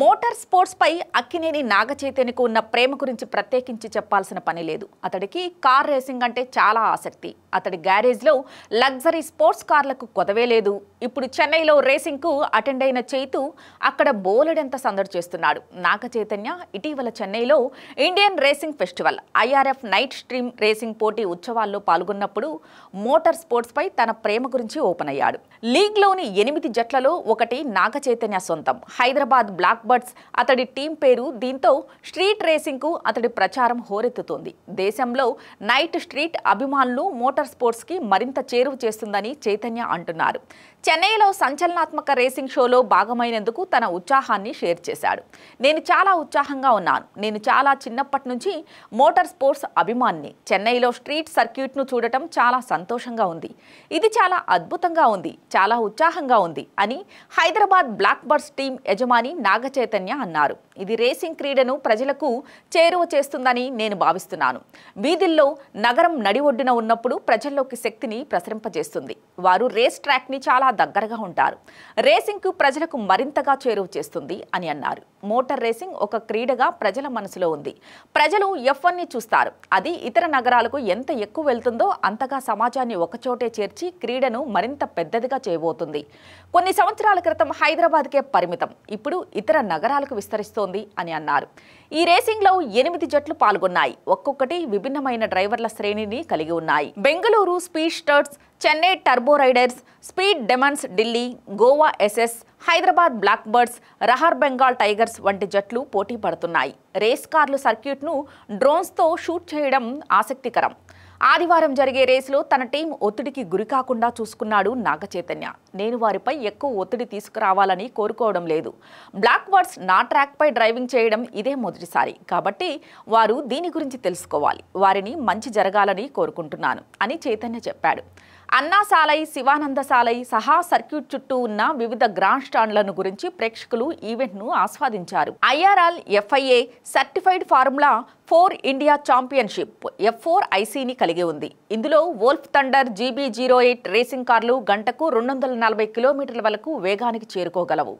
motor స్పోర్ట్స్పై Akkineni నాగచైతన్యకు ఉన్న ప్రేమ గురించి ప్రత్యేకించి చెప్పాల్సిన పని లేదు అతడికి కార్ రేసింగ్ అంటే చాలా ఆసక్తి అతడి గ్యారేజ్లో లగ్జరీ స్పోర్ట్స్ కార్లకు కొదవే లేదు ఇప్పుడు చెన్నైలో రేసింగ్కు అటెండ్ అయిన చైతు అక్కడ బోలెడంత సందడి చేస్తున్నాడు నాగ చైతన్య ఇటీవల చెన్నైలో Indian racing festival IRF night street racing పోటీ ఉత్సవాల్లో పాల్గొన్నప్పుడు మోటార్ స్పోర్ట్స్పై తన ప్రేమ గురించి ఓపెన్ అయ్యాడు లీగ్లోని ఎనిమిది జట్లలో ఒకటి నాగ చైతన్య సొంతం హైదరాబాద్ బ్లాక్ బర్డ్స్ అతడి టీం పేరు దీంతో స్ట్రీట్ రేసింగ్కు అతడి ప్రచారం హోరెత్తుతోంది దేశంలో నైట్ స్ట్రీట్ అభిమానులు మోటార్ స్పోర్ట్స్కి మరింత చేరువ చేస్తుందని చైతన్య అంటున్నారు చెన్నైలో సంచలనాత్మక రేసింగ్ షోలో భాగమైనందుకు తన ఉత్సాహాన్ని షేర్ చేశాడు నేను చాలా ఉత్సాహంగా ఉన్నాను నేను చాలా చిన్నప్పటి నుంచి మోటార్ స్పోర్ట్స్ అభిమాన్ని చెన్నైలో స్ట్రీట్ సర్క్యూట్ను చూడటం చాలా సంతోషంగా ఉంది ఇది చాలా అద్భుతంగా ఉంది చాలా ఉత్సాహంగా ఉంది అని హైదరాబాద్ బ్లాక్ బర్స్ టీం యజమాని నాగచైతన్య అన్నారు ఇది రేసింగ్ క్రీడను ప్రజలకు చేరువ చేస్తుందని నేను భావిస్తున్నాను వీధుల్లో నగరం నడి ఒడ్డున ఉన్నప్పుడు ప్రజల్లోకి శక్తిని ప్రసరింపజేస్తుంది వారు రేస్ ట్రాక్ని చాలా దగ్గరగా ఉంటారు రేసింగ్కు ప్రజలకు మరింతగా చేరువ చేస్తుంది అని అన్నారు మోటార్ రేసింగ్ ఒక క్రీడగా ప్రజల మనసులో ఉంది ప్రజలు ఎఫ్ ని చూస్తారు అది ఇతర నగరాలకు ఎంత ఎక్కువ వెళ్తుందో అంతగా సమాజాన్ని ఒకచోటే చేర్చి క్రీడను మరింత పెద్దదిగా చేయబోతుంది కొన్ని సంవత్సరాల క్రితం హైదరాబాద్కే పరిమితం ఇప్పుడు ఇతర నగరాలకు విస్తరిస్తోంది అని అన్నారు ఈ రేసింగ్లో ఎనిమిది జట్లు పాల్గొన్నాయి ఒక్కొక్కటి విభిన్నమైన డ్రైవర్ల శ్రేణిని కలిగి ఉన్నాయి Bengaluru speedsters Chennai turbo riders speed demons Delhi Goa aces Hyderabad black birds Rarh Bengal tigers వంటి జట్లు పోటీ పడుతున్నాయి రేస్ కార్లు సర్క్యూట్ను డ్రోన్స్తో షూట్ చేయడం ఆసక్తికరం ఆదివారం జరిగే రేసులో తన టీం ఒత్తిడికి గురికాకుండా చూసుకున్నాడు నాగచైతన్య నేను వారిపై ఎక్కువ ఒత్తిడి తీసుకురావాలని కోరుకోవడం లేదు బ్లాక్ వర్డ్స్ నా ట్రాక్పై డ్రైవింగ్ చేయడం ఇదే మొదటిసారి కాబట్టి వారు దీని గురించి తెలుసుకోవాలి వారిని మంచి జరగాలని కోరుకుంటున్నాను అని చైతన్య చెప్పాడు అన్నా సాలై శివానంద సాలై సహా సర్క్యూట్ చుట్టూ ఉన్న వివిధ గ్రాండ్ స్టాండ్లను గురించి ప్రేక్షకులు ఈవెంట్ను ఆస్వాదించారు IRL FIA certified formula four India championship F four ఐసీని కలిగి ఉంది ఇందులో wolf thunder GB zero eight racing కార్లు గంటకు రెండు వందల నలభై కిలోమీటర్ల వరకు వేగానికి చేరుకోగలవు